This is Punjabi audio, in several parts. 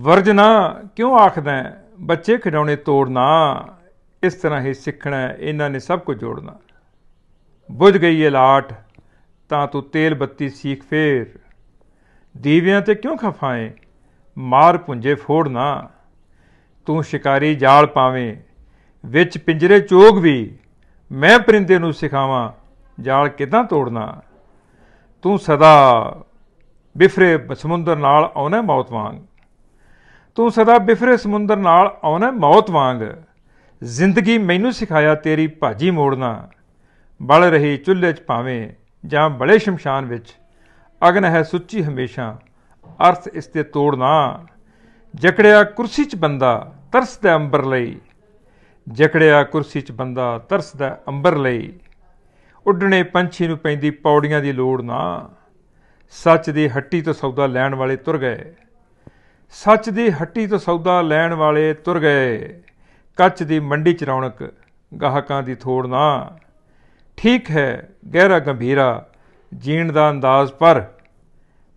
ਵਰਜਨਾ ਕਿਉਂ ਆਖਦਾ ਬੱਚੇ ਖਿਡਾਉਣੇ ਤੋੜਨਾ ਇਸ ਤਰ੍ਹਾਂ ਹੀ ਸਿੱਖਣਾ ਇਹਨਾਂ ਨੇ ਸਭ ਕੁਝ ਜੋੜਨਾ ਬੁਝ ਗਈ ਇਹ ਲਾਟ ਤਾਂ ਤੂੰ ਤੇਲ ਬੱਤੀ ਸੀਖ ਫੇਰ ਦੀਵਿਆਂ ਤੇ ਕਿਉਂ ਖਫਾਏ ਮਾਰ ਪੁੰਜੇ ਫੋੜਨਾ ਤੂੰ ਸ਼ਿਕਾਰੀ ਜਾਲ ਪਾਵੇਂ ਵਿੱਚ ਪਿੰਜਰੇ ਚੋਗ ਵੀ ਮੈਂ ਪਰਿੰਦੇ ਨੂੰ ਸਿਖਾਵਾਂ ਜਾਲ ਕਿਦਾਂ ਤੋੜਨਾ ਤੂੰ ਸਦਾ ਬਿਫਰੇ ਸਮੁੰਦਰ ਨਾਲ ਆਉਣਾ ਮੌਤ ਵਾਂਗ ਤੂੰ ਸਦਾ ਬਿਫਰੇ ਸਮੁੰਦਰ ਨਾਲ ਆਉਣਾ ਮੌਤ ਵਾਂਗ ਜ਼ਿੰਦਗੀ ਮੈਨੂੰ ਸਿਖਾਇਆ ਤੇਰੀ ਭਾਜੀ ਮੋੜਨਾ ਬਲ ਰਹੀ ਚੁੱਲ੍ਹੇ 'ਚ ਭਾਵੇਂ ਜਾਂ ਬਲੇ ਸ਼ਮਸ਼ਾਨ ਵਿੱਚ ਅਗਨ ਹੈ ਸੁੱਚੀ ਹਮੇਸ਼ਾ ਅਰਥ ਇਸ ਤੇ ਤੋੜਨਾ ਜਕੜਿਆ ਕੁਰਸੀ 'ਚ ਬੰਦਾ ਤਰਸਦਾ ਅੰਬਰ ਲਈ ਜਕੜਿਆ ਕੁਰਸੀ 'ਚ ਬੰਦਾ ਤਰਸਦਾ ਅੰਬਰ ਲਈ ਉੱਡਣੇ ਪੰਛੀ ਨੂੰ ਪੈਂਦੀ ਪੌੜੀਆਂ ਦੀ ਲੋੜ ਨਾ ਸੱਚ ਦੀ ਹੱਟੀ ਤੋਂ ਸੌਦਾ ਲੈਣ ਵਾਲੇ ਤੁਰ ਗਏ ਸੱਚ ਦੀ ਹੱਟੀ ਤੋਂ ਸੌਦਾ ਲੈਣ ਵਾਲੇ ਤੁਰ ਗਏ ਕੱਚ ਦੀ ਮੰਡੀ ਚ ਰੌਣਕ ਗਾਹਕਾਂ ਦੀ ਥੋੜ ਨਾ ਠੀਕ ਹੈ ਗਹਿਰਾ ਗੰਭੀਰਾ ਜੀਣ ਦਾ ਅੰਦਾਜ਼ ਪਰ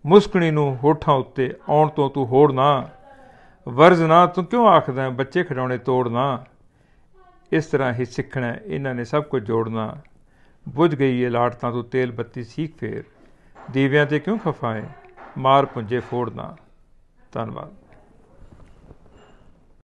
ਮੁਸਕਣੀ ਨੂੰ ਹੋਠਾਂ ਉੱਤੇ ਆਉਣ ਤੋਂ ਤੂੰ ਹੋੜ ਨਾ ਵਰਜ਼ ਨਾ ਤੂੰ ਕਿਉਂ ਆਖਦਾ ਬੱਚੇ ਖਿਡਾਉਣੇ ਤੋੜਨਾ ਇਸ ਤਰ੍ਹਾਂ ਹੀ ਸਿੱਖਣਾ ਇਹਨਾਂ ਨੇ ਸਭ ਕੁਝ ਜੋੜਨਾ ਬੁੱਝ ਗਈ ਇਹ ਤਾਂ ਤੋਂ ਤੇਲ ਬੱਤੀ ਸੀਖ ਫੇਰ ਦੀਵਿਆਂ ਤੇ ਕਿਉਂ ਖਫਾਏ ਮਾਰ ਪੁੰਜੇ ਫੋੜਨਾ ਧੰਨਵਾਦ